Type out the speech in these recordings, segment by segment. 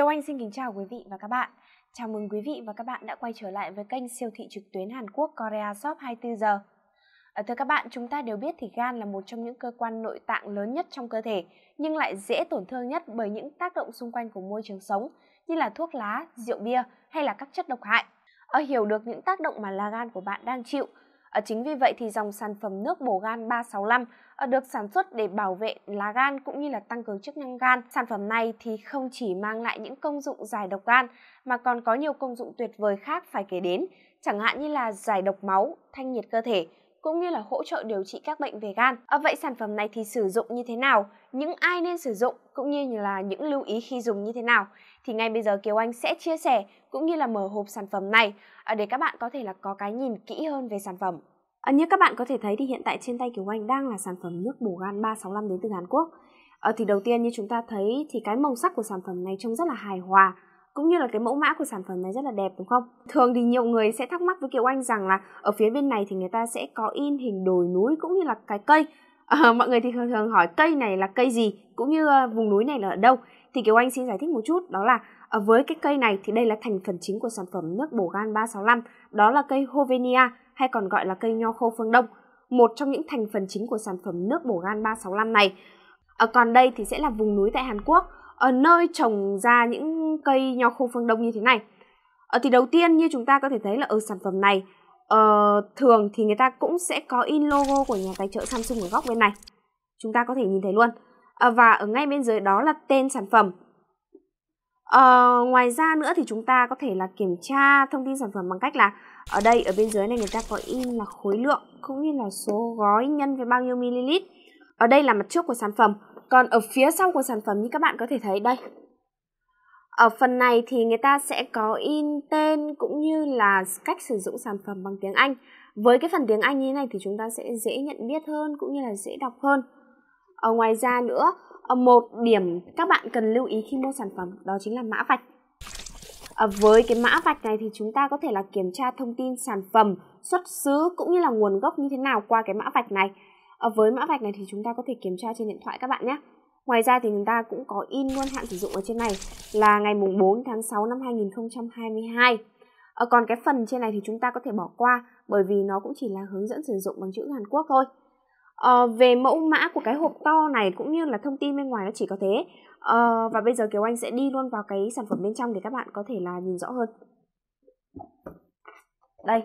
Kiều Anh xin kính chào quý vị và các bạn. Chào mừng quý vị và các bạn đã quay trở lại với kênh siêu thị trực tuyến Hàn Quốc Korea Shop 24 giờ. Ở ờ, thưa các bạn, chúng ta đều biết thì gan là một trong những cơ quan nội tạng lớn nhất trong cơ thể, nhưng lại dễ tổn thương nhất bởi những tác động xung quanh của môi trường sống như là thuốc lá, rượu bia hay là các chất độc hại. Ở ờ, hiểu được những tác động mà là gan của bạn đang chịu, À, chính vì vậy thì dòng sản phẩm nước bổ gan 365 à, ờ, được sản xuất để bảo vệ lá gan cũng như là tăng cường chức năng gan. Sản phẩm này thì không chỉ mang lại những công dụng giải độc gan mà còn có nhiều công dụng tuyệt vời khác phải kể đến, chẳng hạn như là giải độc máu, thanh nhiệt cơ thể cũng như là hỗ trợ điều trị các bệnh về gan. À, vậy sản phẩm này thì sử dụng như thế nào? Những ai nên sử dụng cũng như là những lưu ý khi dùng như thế nào? thì ngay bây giờ Kiều Anh sẽ chia sẻ cũng như là mở hộp sản phẩm này à, để các bạn có thể là có cái nhìn kỹ hơn về sản phẩm. À, như các bạn có thể thấy thì hiện tại trên tay Kiều Anh đang là sản phẩm nước bổ gan 365 đến từ Hàn Quốc. À, thì đầu tiên như chúng ta thấy thì cái màu sắc của sản phẩm này trông rất là hài hòa cũng như là cái mẫu mã của sản phẩm này rất là đẹp đúng không? Thường thì nhiều người sẽ thắc mắc với Kiều Anh rằng là ở phía bên này thì người ta sẽ có in hình đồi núi cũng như là cái cây. À, mọi người thì thường thường hỏi cây này là cây gì cũng như ờ, vùng núi này là ở đâu thì Kiều Anh xin giải thích một chút đó là à, với cái cây này thì đây là thành phần chính của sản phẩm nước bổ gan 365, đó là cây Hovenia hay còn gọi là cây nho khô phương Đông, một trong những thành phần chính của sản phẩm nước bổ gan 365 này. Ở còn đây thì sẽ là vùng núi tại Hàn Quốc, ở nơi trồng ra những cây nho khô phương Đông như thế này. Ở ờ, thì đầu tiên như chúng ta có thể thấy là ở sản phẩm này uh, thường thì người ta cũng sẽ có in logo của nhà tài trợ Samsung ở góc bên này. Chúng ta có thể nhìn thấy luôn. Ờ, và ở ngay bên dưới đó là tên sản phẩm à, ngoài ra nữa thì chúng ta có thể là kiểm tra thông tin sản phẩm bằng cách là ở đây ở bên dưới này người ta có in là khối lượng cũng như là số gói nhân với bao nhiêu ml ở đây là mặt trước của sản phẩm còn ở phía sau của sản phẩm như các bạn có thể thấy đây ở phần này thì người ta sẽ có in tên cũng như là cách sử dụng sản phẩm bằng tiếng Anh với cái phần tiếng Anh như thế này thì chúng ta sẽ dễ nhận biết hơn cũng như là dễ đọc hơn ở ngoài ra nữa, ờ, một điểm các bạn cần lưu ý khi mua sản phẩm đó chính là mã vạch. À, với cái mã vạch này thì chúng ta có thể là kiểm tra thông tin sản phẩm, xuất xứ cũng như là nguồn gốc như thế nào qua cái mã vạch này. À, với mã vạch này thì chúng ta có thể kiểm tra trên điện thoại các bạn nhé. Ngoài ra thì chúng ta cũng có in luôn hạn sử dụng ở trên này là ngày mùng 4 tháng 6 năm 2022. À, còn cái phần trên này thì chúng ta có thể bỏ qua bởi vì nó cũng chỉ là hướng dẫn sử dụng bằng chữ Hàn Quốc thôi. Ờ, về mẫu mã của cái hộp to này cũng như là thông tin bên ngoài nó chỉ có thế ờ, và bây giờ Kiều Anh sẽ đi luôn vào cái sản phẩm bên trong để các bạn có thể là nhìn rõ hơn đây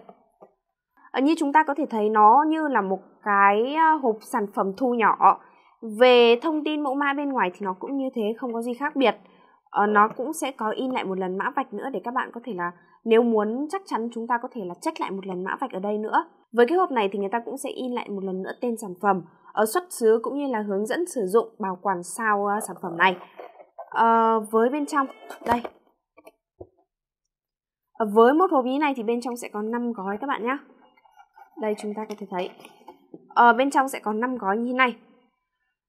ờ, như chúng ta có thể thấy nó như là một cái ờ, hộp sản phẩm thu nhỏ về thông tin mẫu mã bên ngoài thì nó cũng như thế không có gì khác biệt uh, nó cũng sẽ có in lại một lần mã vạch nữa để các bạn có thể là nếu muốn chắc chắn chúng ta có thể là check lại một lần mã vạch ở đây nữa với cái hộp này thì người ta cũng sẽ in lại một lần nữa tên sản phẩm ở ờ, xuất xứ cũng như là hướng dẫn sử dụng bảo quản sao uh, sản phẩm này uh, với bên trong đây uh, với một hộp như này thì bên trong sẽ có 5 gói các bạn nhé đây chúng ta có thể thấy ở bên trong sẽ có 5 gói như thế này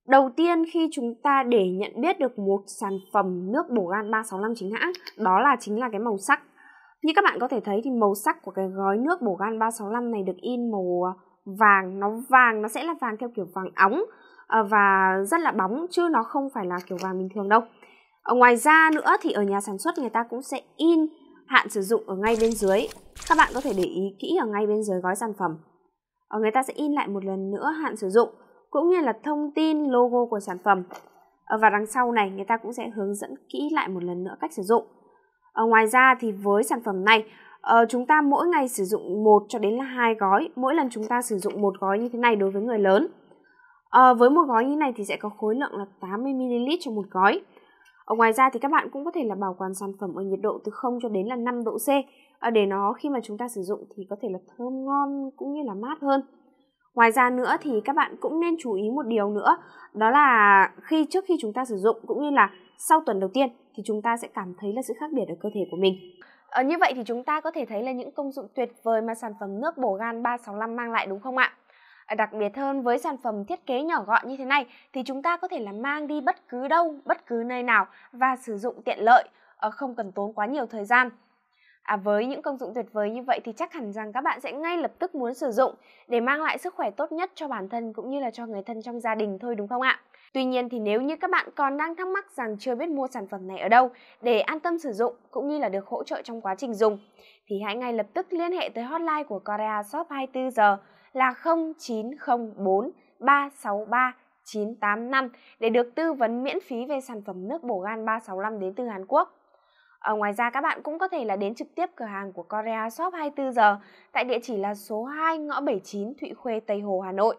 Đầu tiên khi chúng ta để nhận biết được một sản phẩm nước bổ gan 365 chính hãng đó là chính là cái màu sắc. Như các bạn có thể thấy thì màu sắc của cái gói nước bổ gan 365 này được in màu ờ, vàng, nó vàng nó sẽ là vàng theo kiểu vàng óng ờ, và rất là bóng chứ nó không phải là kiểu vàng bình thường đâu. Ở ngoài ra nữa thì ở nhà sản xuất người ta cũng sẽ in hạn sử dụng ở ngay bên dưới. Các bạn có thể để ý kỹ ở ngay bên dưới gói sản phẩm. Ở ờ, người ta sẽ in lại một lần nữa hạn sử dụng cũng như là thông tin logo của sản phẩm ờ, và đằng sau này người ta cũng sẽ hướng dẫn kỹ lại một lần nữa cách sử dụng à, ngoài ra thì với sản phẩm này ờ, chúng ta mỗi ngày sử dụng một cho đến là hai gói mỗi lần chúng ta sử dụng một gói như thế này đối với người lớn à, với một gói như này thì sẽ có khối lượng là 80 ml cho một gói ở ngoài ra thì các bạn cũng có thể là bảo quản sản phẩm ở nhiệt độ từ 0 cho đến là 5 độ C à, để nó khi mà chúng ta sử dụng thì có thể là thơm ngon cũng như là mát hơn ngoài ra nữa thì các bạn cũng nên chú ý một điều nữa đó là khi trước khi chúng ta sử dụng cũng như là sau tuần đầu tiên thì chúng ta sẽ cảm thấy là sự khác biệt ở cơ thể của mình Ờ, như vậy thì chúng ta có thể thấy là những công dụng tuyệt vời mà sản phẩm nước bổ gan 365 mang lại đúng không ạ? Ờ, đặc biệt hơn với sản phẩm thiết kế nhỏ gọn như thế này thì chúng ta có thể là mang đi bất cứ đâu, bất cứ nơi nào và sử dụng tiện lợi, ờ, không cần tốn quá nhiều thời gian. À, với những công dụng tuyệt vời như vậy thì chắc hẳn rằng các bạn sẽ ngay lập tức muốn sử dụng để mang lại sức khỏe tốt nhất cho bản thân cũng như là cho người thân trong gia đình thôi đúng không ạ? Tuy nhiên thì nếu như các bạn còn đang thắc mắc rằng chưa biết mua sản phẩm này ở đâu để an tâm sử dụng cũng như là được hỗ trợ trong quá trình dùng thì hãy ngay lập tức liên hệ tới hotline của Korea Shop 24 giờ là 0904 363 985 để được tư vấn miễn phí về sản phẩm nước bổ gan 365 đến từ Hàn Quốc. À, ngoài ra các bạn cũng có thể là đến trực tiếp cửa hàng của Korea Shop 24 giờ tại địa chỉ là số 2 ngõ 79 Thụy Khuê, Tây Hồ, Hà Nội.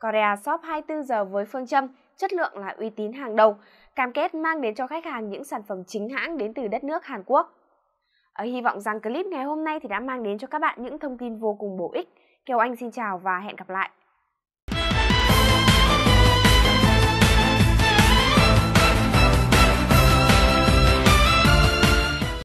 Korea Shop 24 giờ với phương châm chất lượng là uy tín hàng đầu, cam kết mang đến cho khách hàng những sản phẩm chính hãng đến từ đất nước Hàn Quốc. Ở ờ, hy vọng rằng clip ngày hôm nay thì đã mang đến cho các bạn những thông tin vô cùng bổ ích. Kiều Anh xin chào và hẹn gặp lại.